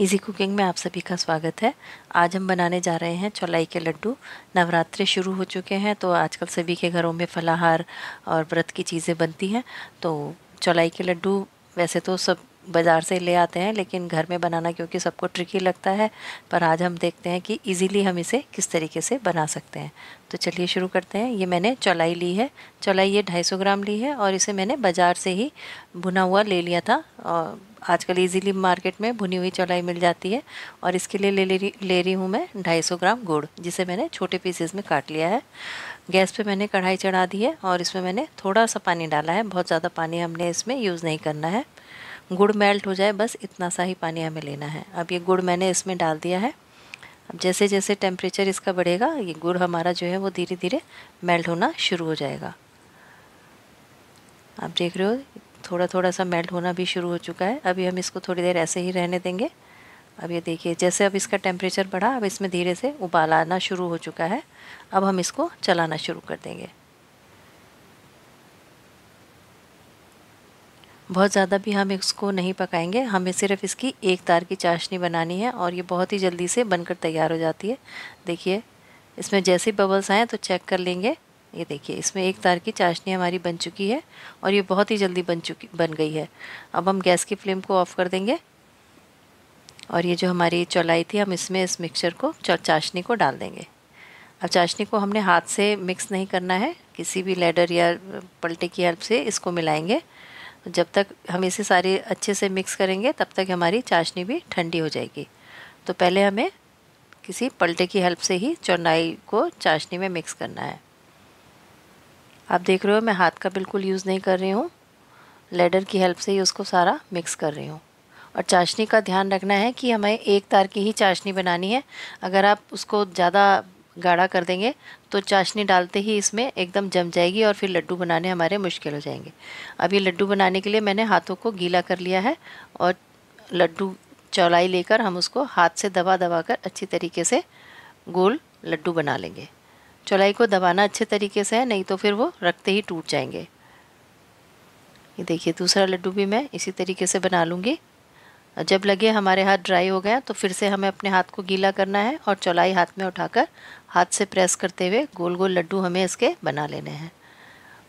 easy cooking में आप सभी का स्वागत है आज हम बनाने जा रहे हैं चौलाई के लड्डू नवरात्रे शुरू हो चुके हैं तो आजकल सभी के घरों में फलाहार और व्रत की चीज़ें बनती हैं तो चौलाई के लड्डू वैसे तो सब बाज़ार से ले आते हैं लेकिन घर में बनाना क्योंकि सबको ट्रिकी लगता है पर आज हम देखते हैं कि इजीली हम इसे किस तरीके से बना सकते हैं तो चलिए शुरू करते हैं ये मैंने चौलाई ली है चौलाई ये 250 ग्राम ली है और इसे मैंने बाज़ार से ही भुना हुआ ले लिया था और आजकल इजीली मार्केट में भुनी हुई चौलाई मिल जाती है और इसके लिए ले ले रही ले रही हूँ मैं सौ ग्राम गुड़ जिसे मैंने छोटे पीसेस में काट लिया है गैस पे मैंने कढ़ाई चढ़ा दी है और इसमें मैंने थोड़ा सा पानी डाला है बहुत ज़्यादा पानी हमने इसमें यूज़ नहीं करना है गुड़ मेल्ट हो जाए बस इतना सा ही पानी हमें लेना है अब ये गुड़ मैंने इसमें डाल दिया है अब जैसे जैसे टेम्परेचर इसका बढ़ेगा ये गुड़ हमारा जो है वो धीरे धीरे मेल्ट होना शुरू हो जाएगा आप देख रहे हो थोड़ा थोड़ा सा मेल्ट होना भी शुरू हो चुका है अभी हम इसको थोड़ी देर ऐसे ही रहने देंगे अब ये देखिए जैसे अब इसका टेम्परेचर बढ़ा अब इसमें धीरे से उबाल आना शुरू हो चुका है अब हम इसको चलाना शुरू कर देंगे बहुत ज़्यादा भी हम इसको नहीं पकाएंगे हमें सिर्फ इसकी एक तार की चाशनी बनानी है और ये बहुत ही जल्दी से बनकर तैयार हो जाती है देखिए इसमें जैसे बबल्स आएँ तो चेक कर लेंगे ये देखिए इसमें एक तार की चाशनी हमारी बन चुकी है और ये बहुत ही जल्दी बन चुकी बन गई है अब हम गैस की फ्लेम को ऑफ़ कर देंगे और ये जो हमारी चौलाई थी हम इसमें इस मिक्सचर को चाशनी को डाल देंगे अब चाशनी को हमने हाथ से मिक्स नहीं करना है किसी भी लेडर या पलटे की हेल्प से इसको मिलाएंगे जब तक हम इसे सारे अच्छे से मिक्स करेंगे तब तक हमारी चाशनी भी ठंडी हो जाएगी तो पहले हमें किसी पलटे की हेल्प से ही चौनाई को चाशनी में मिक्स करना है आप देख रहे हो मैं हाथ का बिल्कुल यूज़ नहीं कर रही हूँ लेडर की हेल्प से ही उसको सारा मिक्स कर रही हूँ और चाशनी का ध्यान रखना है कि हमें एक तार की ही चाशनी बनानी है अगर आप उसको ज़्यादा गाढ़ा कर देंगे तो चाशनी डालते ही इसमें एकदम जम जाएगी और फिर लड्डू बनाने हमारे मुश्किल हो जाएंगे अब ये लड्डू बनाने के लिए मैंने हाथों को गीला कर लिया है और लड्डू चौलाई लेकर हम उसको हाथ से दबा दबा कर अच्छी तरीके से गोल लड्डू बना लेंगे चौलाई को दबाना अच्छे तरीके से है नहीं तो फिर वो रखते ही टूट जाएंगे ये देखिए दूसरा लड्डू भी मैं इसी तरीके से बना लूँगी जब लगे हमारे हाथ ड्राई हो गया तो फिर से हमें अपने हाथ को गीला करना है और चौलाई हाथ में उठाकर हाथ से प्रेस करते हुए गोल गोल लड्डू हमें इसके बना लेने हैं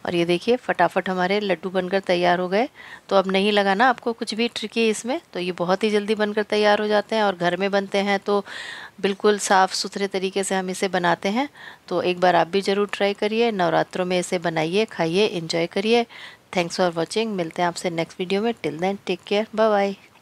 और ये देखिए फटाफट हमारे लड्डू बनकर तैयार हो गए तो अब नहीं लगाना आपको कुछ भी ट्रिकी इसमें तो ये बहुत ही जल्दी बनकर तैयार हो जाते हैं और घर में बनते हैं तो बिल्कुल साफ़ सुथरे तरीके से हम इसे बनाते हैं तो एक बार आप भी ज़रूर ट्राई करिए नवरात्रों में इसे बनाइए खाइए इंजॉय करिए थैंक्स फॉर वॉचिंग मिलते हैं आपसे नेक्स्ट वीडियो में till then take care bye bye